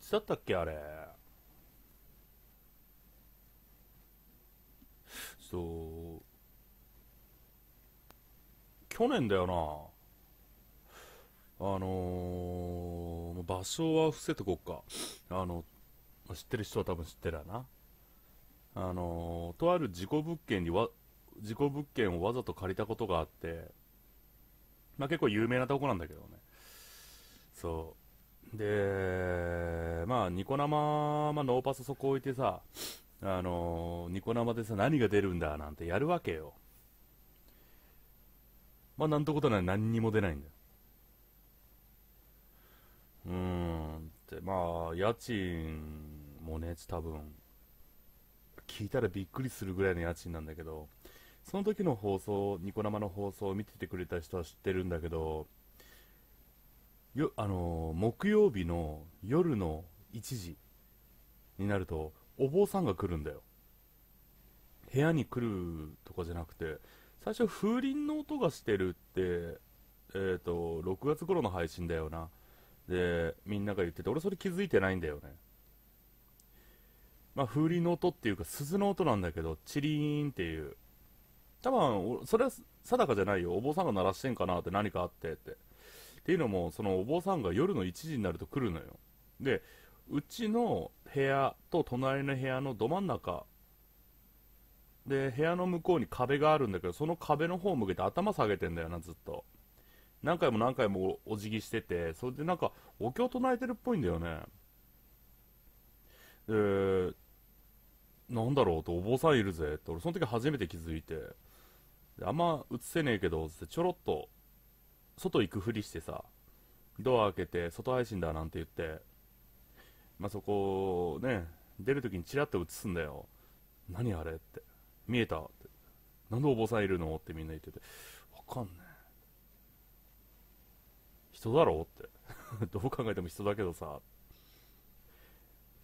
つだったっけあれそう去年だよなあのー、場所は伏せてこっかあの知ってる人は多分知ってるやなあのー、とある事故物件にわ事故物件をわざと借りたことがあってまあ結構有名なとこなんだけどねそうで、まあ、ニコ生、まあ、ノーパスそこ置いてさ、あの、ニコ生でさ、何が出るんだなんてやるわけよ。まあ、なんてことない、何にも出ないんだよ。うーん、って、まあ、家賃もね、多分、聞いたらびっくりするぐらいの家賃なんだけど、その時の放送、ニコ生の放送を見ててくれた人は知ってるんだけど、よあの木曜日の夜の1時になるとお坊さんが来るんだよ部屋に来るとかじゃなくて最初風鈴の音がしてるってえっ、と6月頃の配信だよなでみんなが言ってて俺それ気づいてないんだよねまあ風鈴の音っていうか鈴の音なんだけどチリーンっていう多分それは定かじゃないよお坊さんが鳴らしてんかなって何かあってってっていうのも、そのお坊さんが夜の1時になると来るのよ。で、うちの部屋と隣の部屋のど真ん中、で、部屋の向こうに壁があるんだけど、その壁の方を向けて頭下げてんだよな、ずっと。何回も何回もお辞儀してて、それでなんか、お経唱えてるっぽいんだよね。でー、なんだろうと、お坊さんいるぜって、俺その時初めて気づいて、あんま映せねえけど、ってちょろっと外行くふりしてさドア開けて外配信だなんて言ってまあ、そこね出るときにちらっと映すんだよ何あれって見えたってなんでお坊さんいるのってみんな言っててわかんねえ人だろって どう考えても人だけどさ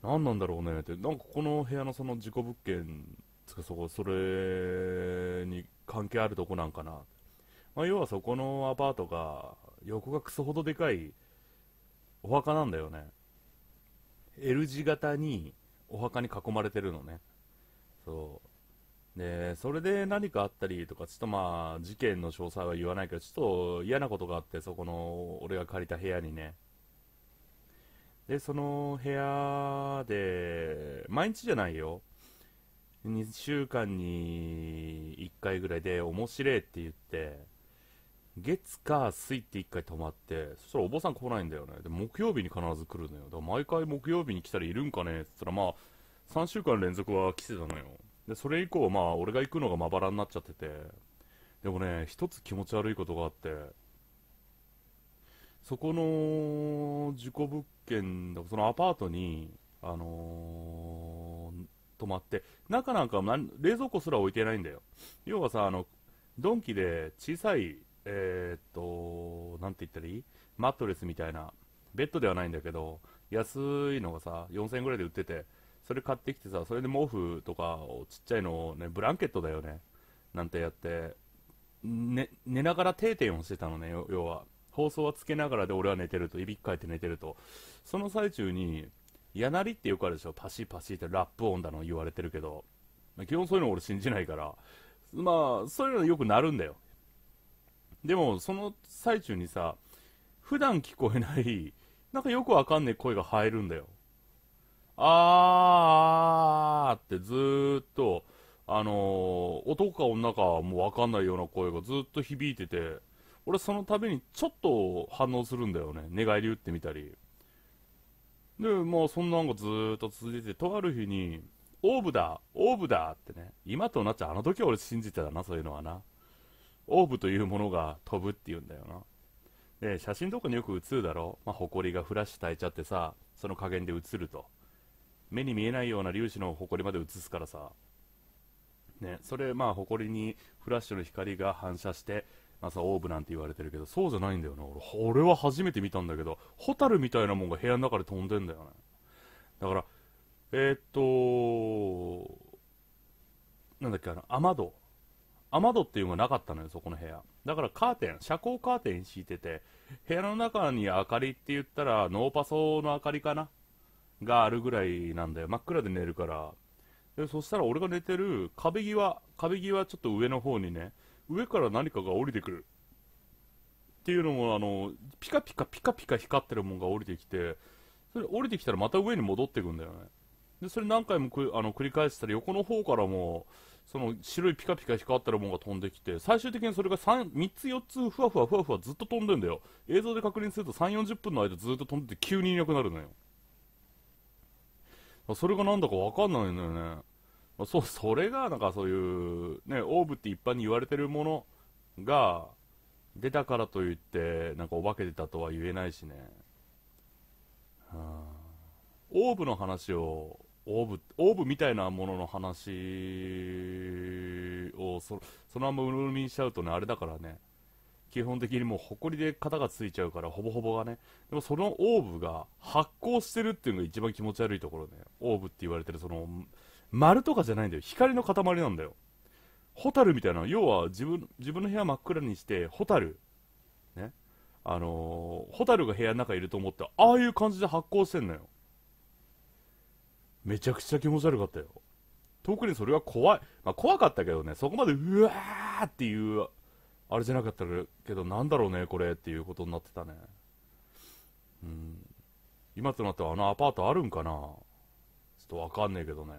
何なんだろうねってなんかこの部屋のその事故物件つかそこそれに関係あるとこなんかなまあ、要はそこのアパートが横がクソほどでかいお墓なんだよね L 字型にお墓に囲まれてるのねそうでそれで何かあったりとかちょっとまあ事件の詳細は言わないけどちょっと嫌なことがあってそこの俺が借りた部屋にねでその部屋で毎日じゃないよ2週間に1回ぐらいで面白いって言って月、か水って1回泊まって、そしたらお坊さん来ないんだよね。で、木曜日に必ず来るのよ。だから毎回木曜日に来たらいるんかねって言ったら、まあ、3週間連続は来てたのよ。で、それ以降、まあ、俺が行くのがまばらになっちゃってて。でもね、一つ気持ち悪いことがあって、そこの事故物件、そのアパートに、あのー、泊まって、中なんか冷蔵庫すら置いてないんだよ。要はさ、あの、ドンキで小さいえー、っと、なんて言ったらいいマットレスみたいな、ベッドではないんだけど、安いのがさ、4000円ぐらいで売ってて、それ買ってきてさ、それで毛布とかをちっちゃいのをね、ブランケットだよね、なんてやって、ね、寝ながら定点をしてたのね、要は。放送はつけながらで俺は寝てると、いびきかいて寝てると。その最中に、やなりってよくあるでしょ、パシパシってラップ音だの言われてるけど、基本そういうの俺信じないから、まあ、そういうのよくなるんだよ。でも、その最中にさ、普段聞こえない、なんかよくわかんねえ声が入るんだよ。あーってずーっと、あのー、男か女かもうわかんないような声がずっと響いてて、俺その度にちょっと反応するんだよね。寝返り打ってみたり。で、まあそんなんがずーっと続いてて、とある日に、オーブだオーブだってね。今となっちゃう。あの時俺信じてたな、そういうのはな。オーブというものが飛ぶっていうんだよな。で、写真とかによく映るだろまあ、埃がフラッシュ焚いちゃってさ、その加減で映ると。目に見えないような粒子の埃まで映すからさ。ね、それ、まあ、埃にフラッシュの光が反射して、まあさ、オーブなんて言われてるけど、そうじゃないんだよな。俺、俺は初めて見たんだけど、ホタルみたいなもんが部屋の中で飛んでんだよね。だから、えー、っと、なんだっけ、あの、雨戸。雨戸っていうのがなかったのよ、そこの部屋。だからカーテン、遮光カーテン敷いてて、部屋の中に明かりって言ったら、ノーパソの明かりかながあるぐらいなんだよ。真っ暗で寝るから。でそしたら俺が寝てる壁際、壁際ちょっと上の方にね、上から何かが降りてくる。っていうのも、あの、ピカピカピカピカ光ってるもんが降りてきて、それ降りてきたらまた上に戻ってくんだよね。で、それ何回もあの繰り返したら横の方からも、その白いピカピカ光ったるものが飛んできて、最終的にそれが 3, 3つ4つふわふわふわふわずっと飛んでんだよ。映像で確認すると3、40分の間ずっと飛んでて急にいなくなるのよ。それがなんだかわかんないんだよね。そう、それがなんかそういう、ね、オーブって一般に言われてるものが出たからといって、なんかお化け出たとは言えないしね。はあ、オーブの話をオーブ、オーブみたいなものの話をそ、そのままうるみにしちゃうとね、あれだからね、基本的にもう埃で型がついちゃうから、ほぼほぼがね。でもそのオーブが発光してるっていうのが一番気持ち悪いところね。オーブって言われてるその、丸とかじゃないんだよ。光の塊なんだよ。ホタルみたいな、要は自分、自分の部屋真っ暗にして、ホタル。ね。あのー、ホタルが部屋の中いると思って、ああいう感じで発光してんのよ。めちゃくちゃ気持ち悪かったよ。特にそれは怖い。まあ、怖かったけどね、そこまでうわーっていう、あれじゃなかったけど、なんだろうね、これっていうことになってたね。うん。今となってはあのアパートあるんかなちょっとわかんねえけどね。